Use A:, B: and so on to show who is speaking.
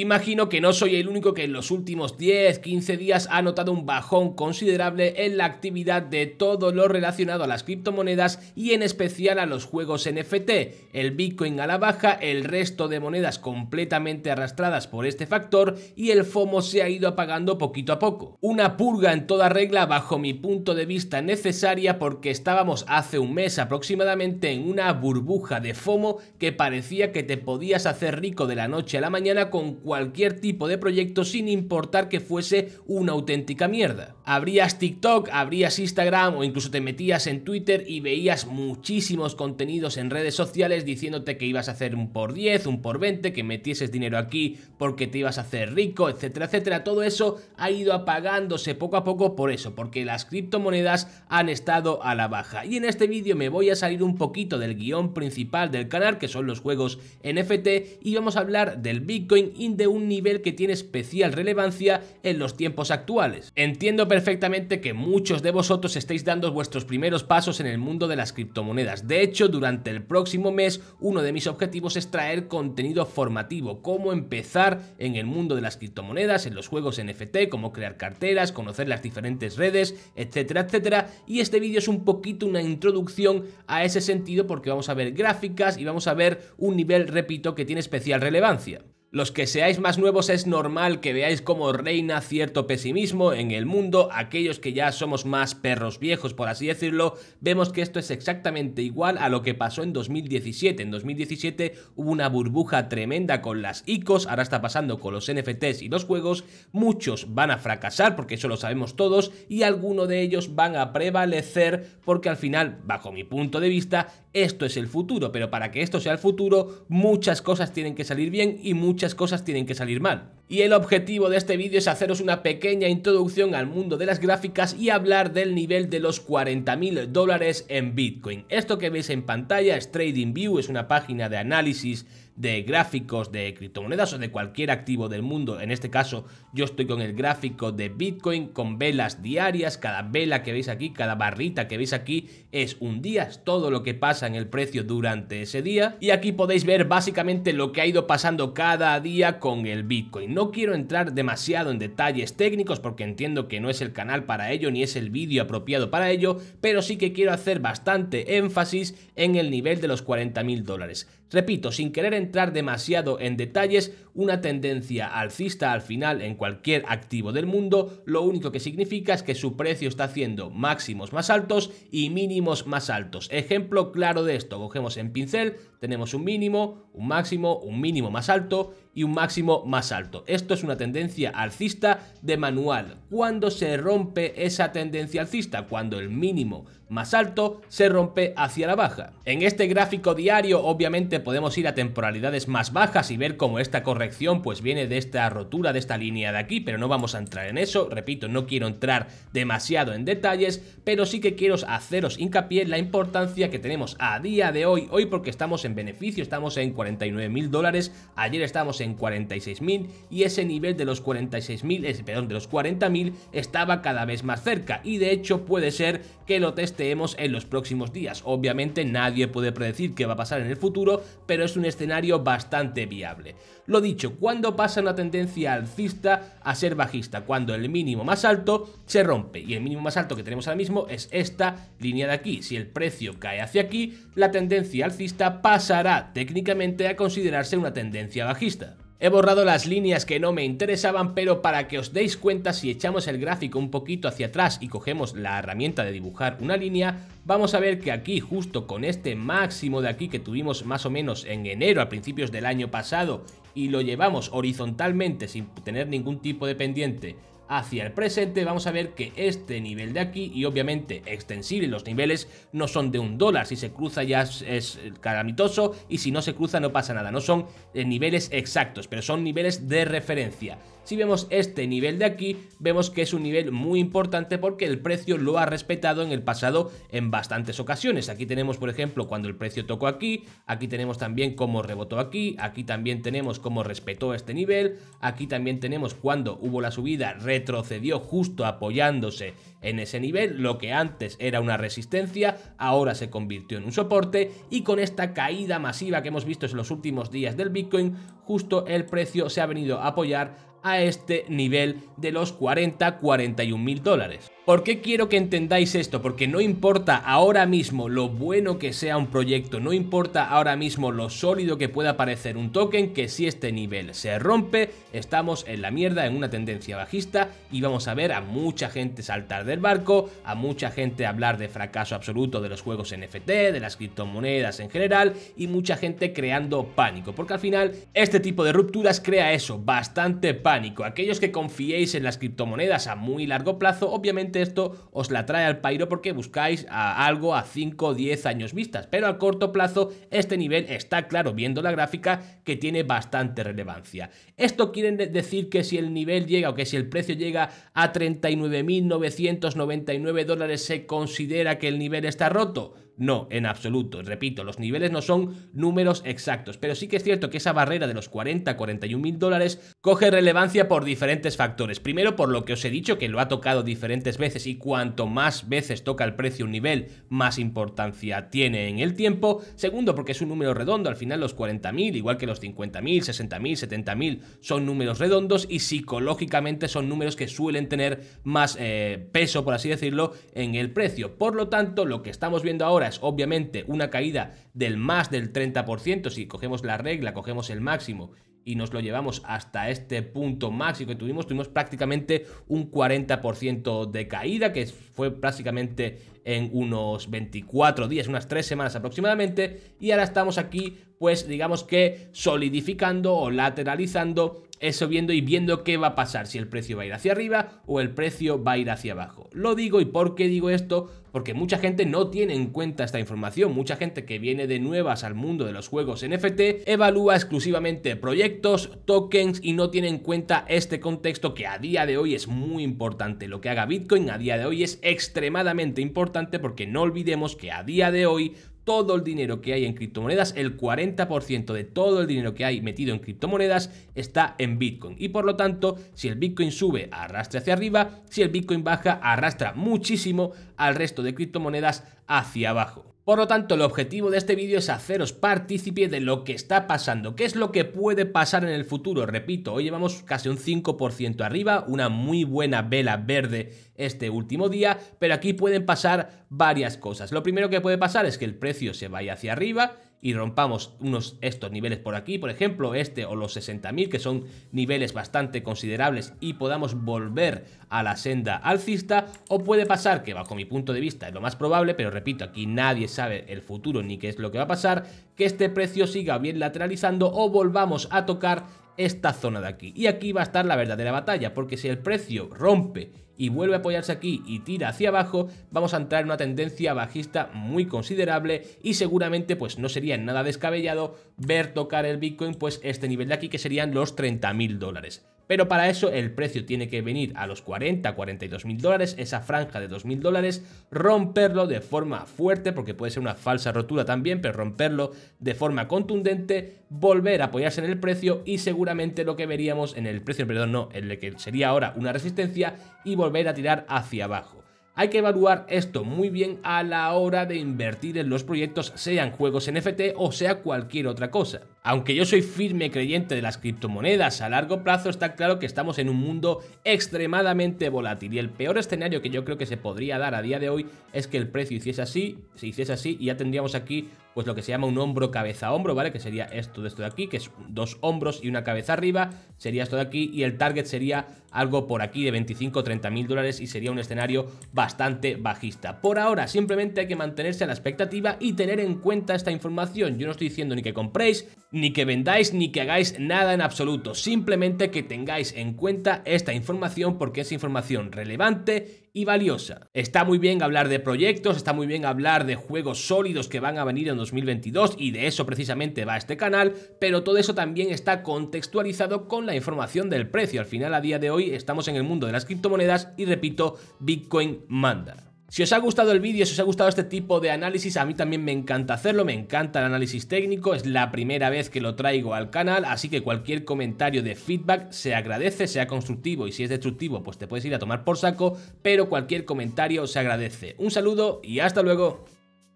A: Imagino que no soy el único que en los últimos 10, 15 días ha notado un bajón considerable en la actividad de todo lo relacionado a las criptomonedas y en especial a los juegos NFT, el Bitcoin a la baja, el resto de monedas completamente arrastradas por este factor y el FOMO se ha ido apagando poquito a poco. Una purga en toda regla bajo mi punto de vista necesaria porque estábamos hace un mes aproximadamente en una burbuja de FOMO que parecía que te podías hacer rico de la noche a la mañana con cualquier tipo de proyecto sin importar que fuese una auténtica mierda. habrías TikTok, habrías Instagram o incluso te metías en Twitter y veías muchísimos contenidos en redes sociales diciéndote que ibas a hacer un por 10, un por 20, que metieses dinero aquí porque te ibas a hacer rico, etcétera, etcétera. Todo eso ha ido apagándose poco a poco por eso, porque las criptomonedas han estado a la baja. Y en este vídeo me voy a salir un poquito del guión principal del canal, que son los juegos NFT, y vamos a hablar del Bitcoin de un nivel que tiene especial relevancia en los tiempos actuales. Entiendo perfectamente que muchos de vosotros estéis dando vuestros primeros pasos en el mundo de las criptomonedas. De hecho, durante el próximo mes, uno de mis objetivos es traer contenido formativo, cómo empezar en el mundo de las criptomonedas, en los juegos NFT, cómo crear carteras, conocer las diferentes redes, etcétera, etcétera. Y este vídeo es un poquito una introducción a ese sentido porque vamos a ver gráficas y vamos a ver un nivel, repito, que tiene especial relevancia. Los que seáis más nuevos es normal que veáis como reina cierto pesimismo en el mundo, aquellos que ya somos más perros viejos por así decirlo, vemos que esto es exactamente igual a lo que pasó en 2017. En 2017 hubo una burbuja tremenda con las ICOs, ahora está pasando con los NFTs y los juegos, muchos van a fracasar porque eso lo sabemos todos y algunos de ellos van a prevalecer porque al final, bajo mi punto de vista, esto es el futuro, pero para que esto sea el futuro, muchas cosas tienen que salir bien y muchas cosas tienen que salir mal. Y el objetivo de este vídeo es haceros una pequeña introducción al mundo de las gráficas y hablar del nivel de los 40.000 dólares en Bitcoin. Esto que veis en pantalla es TradingView, es una página de análisis de gráficos de criptomonedas o de cualquier activo del mundo. En este caso yo estoy con el gráfico de Bitcoin con velas diarias. Cada vela que veis aquí, cada barrita que veis aquí es un día, es todo lo que pasa en el precio durante ese día. Y aquí podéis ver básicamente lo que ha ido pasando cada día con el Bitcoin. No quiero entrar demasiado en detalles técnicos porque entiendo que no es el canal para ello ni es el vídeo apropiado para ello, pero sí que quiero hacer bastante énfasis en el nivel de los 40.000 mil dólares. Repito, sin querer entrar demasiado en detalles, una tendencia alcista al final en cualquier activo del mundo, lo único que significa es que su precio está haciendo máximos más altos y mínimos más altos. Ejemplo claro de esto, cogemos en pincel, tenemos un mínimo, un máximo, un mínimo más alto y un máximo más alto. Esto es una tendencia alcista de manual. Cuando se rompe esa tendencia alcista? Cuando el mínimo más alto se rompe hacia la baja. En este gráfico diario obviamente podemos ir a temporalidades más bajas y ver cómo esta corrección pues viene de esta rotura, de esta línea de aquí, pero no vamos a entrar en eso, repito, no quiero entrar demasiado en detalles, pero sí que quiero haceros hincapié en la importancia que tenemos a día de hoy, hoy porque estamos en beneficio, estamos en 49 mil dólares, ayer estamos en 46 mil y ese nivel de los 46 mil, perdón, de los 40 mil estaba cada vez más cerca y de hecho puede ser que lo testeemos en los próximos días, obviamente nadie puede predecir qué va a pasar en el futuro, pero es un escenario bastante viable. Lo dicho, cuando pasa una tendencia alcista a ser bajista, cuando el mínimo más alto se rompe, y el mínimo más alto que tenemos ahora mismo es esta línea de aquí. Si el precio cae hacia aquí, la tendencia alcista pasará técnicamente a considerarse una tendencia bajista. He borrado las líneas que no me interesaban, pero para que os deis cuenta, si echamos el gráfico un poquito hacia atrás y cogemos la herramienta de dibujar una línea, vamos a ver que aquí, justo con este máximo de aquí que tuvimos más o menos en enero, a principios del año pasado, y lo llevamos horizontalmente sin tener ningún tipo de pendiente hacia el presente, vamos a ver que este nivel de aquí, y obviamente extensible, los niveles no son de un dólar, si se cruza ya es, calamitoso y si no se cruza no pasa nada, no son eh, niveles exactos, pero son niveles de referencia. Si vemos este nivel de aquí, vemos que es un nivel muy importante porque el precio lo ha respetado en el pasado en bastantes ocasiones. Aquí tenemos, por ejemplo, cuando el precio tocó aquí, aquí tenemos también cómo rebotó aquí, aquí también tenemos cómo respetó este nivel, aquí también tenemos cuando hubo la subida, retrocedió justo apoyándose en ese nivel, lo que antes era una resistencia, ahora se convirtió en un soporte y con esta caída masiva que hemos visto en los últimos días del Bitcoin, justo el precio se ha venido a apoyar a este nivel de los 40-41 mil dólares. ¿Por qué quiero que entendáis esto? Porque no importa ahora mismo lo bueno que sea un proyecto, no importa ahora mismo lo sólido que pueda parecer un token, que si este nivel se rompe, estamos en la mierda, en una tendencia bajista y vamos a ver a mucha gente saltar del barco, a mucha gente hablar de fracaso absoluto de los juegos NFT, de las criptomonedas en general y mucha gente creando pánico, porque al final este tipo de rupturas crea eso, bastante pánico Aquellos que confiéis en las criptomonedas a muy largo plazo, obviamente esto os la trae al pairo porque buscáis algo a 5 o 10 años vistas, pero a corto plazo este nivel está claro viendo la gráfica que tiene bastante relevancia. Esto quiere decir que si el nivel llega o que si el precio llega a 39.999 dólares se considera que el nivel está roto. No, en absoluto. Repito, los niveles no son números exactos, pero sí que es cierto que esa barrera de los 40-41 mil dólares coge relevancia por diferentes factores. Primero, por lo que os he dicho, que lo ha tocado diferentes veces y cuanto más veces toca el precio un nivel, más importancia tiene en el tiempo. Segundo, porque es un número redondo, al final los 40.000, igual que los 50.000, 60.000, 70.000, son números redondos y psicológicamente son números que suelen tener más eh, peso, por así decirlo, en el precio. Por lo tanto, lo que estamos viendo ahora obviamente, una caída del más del 30%, si cogemos la regla, cogemos el máximo y nos lo llevamos hasta este punto máximo que tuvimos, tuvimos prácticamente un 40% de caída, que fue prácticamente en unos 24 días, unas 3 semanas aproximadamente, y ahora estamos aquí, pues digamos que solidificando o lateralizando eso viendo y viendo qué va a pasar, si el precio va a ir hacia arriba o el precio va a ir hacia abajo. Lo digo y por qué digo esto, porque mucha gente no tiene en cuenta esta información, mucha gente que viene de nuevas al mundo de los juegos NFT evalúa exclusivamente proyectos, tokens y no tiene en cuenta este contexto que a día de hoy es muy importante. Lo que haga Bitcoin a día de hoy es extremadamente importante porque no olvidemos que a día de hoy todo el dinero que hay en criptomonedas, el 40% de todo el dinero que hay metido en criptomonedas está en Bitcoin. Y por lo tanto, si el Bitcoin sube, arrastra hacia arriba, si el Bitcoin baja, arrastra muchísimo al resto de criptomonedas hacia abajo. Por lo tanto, el objetivo de este vídeo es haceros partícipe de lo que está pasando, qué es lo que puede pasar en el futuro. Repito, hoy llevamos casi un 5% arriba, una muy buena vela verde este último día, pero aquí pueden pasar varias cosas. Lo primero que puede pasar es que el precio se vaya hacia arriba, y rompamos unos estos niveles por aquí, por ejemplo, este o los 60.000, que son niveles bastante considerables y podamos volver a la senda alcista, o puede pasar que bajo mi punto de vista es lo más probable, pero repito, aquí nadie sabe el futuro ni qué es lo que va a pasar, que este precio siga bien lateralizando o volvamos a tocar esta zona de aquí. Y aquí va a estar la verdadera batalla, porque si el precio rompe y vuelve a apoyarse aquí y tira hacia abajo, vamos a entrar en una tendencia bajista muy considerable y seguramente pues no sería nada descabellado ver tocar el Bitcoin pues este nivel de aquí que serían los 30.000 dólares. Pero para eso el precio tiene que venir a los 40, 42 mil dólares, esa franja de 2 mil dólares, romperlo de forma fuerte, porque puede ser una falsa rotura también, pero romperlo de forma contundente, volver a apoyarse en el precio y seguramente lo que veríamos en el precio, perdón, no, en el que sería ahora una resistencia y volver a tirar hacia abajo. Hay que evaluar esto muy bien a la hora de invertir en los proyectos, sean juegos NFT o sea cualquier otra cosa. Aunque yo soy firme creyente de las criptomonedas a largo plazo, está claro que estamos en un mundo extremadamente volátil y el peor escenario que yo creo que se podría dar a día de hoy es que el precio hiciese así, se hiciese así y ya tendríamos aquí pues lo que se llama un hombro cabeza a hombro, ¿vale? Que sería esto de esto de aquí, que es dos hombros y una cabeza arriba, sería esto de aquí y el target sería algo por aquí de 25 o 30 mil dólares y sería un escenario bastante bajista. Por ahora simplemente hay que mantenerse a la expectativa y tener en cuenta esta información. Yo no estoy diciendo ni que compréis, ni que vendáis, ni que hagáis nada en absoluto. Simplemente que tengáis en cuenta esta información porque es información relevante y valiosa. Está muy bien hablar de proyectos, está muy bien hablar de juegos sólidos que van a venir en 2022 y de eso precisamente va este canal, pero todo eso también está contextualizado con la información del precio. Al final, a día de hoy, estamos en el mundo de las criptomonedas y repito, Bitcoin manda. Si os ha gustado el vídeo, si os ha gustado este tipo de análisis, a mí también me encanta hacerlo, me encanta el análisis técnico, es la primera vez que lo traigo al canal, así que cualquier comentario de feedback se agradece, sea constructivo y si es destructivo pues te puedes ir a tomar por saco, pero cualquier comentario se agradece. Un saludo y hasta luego.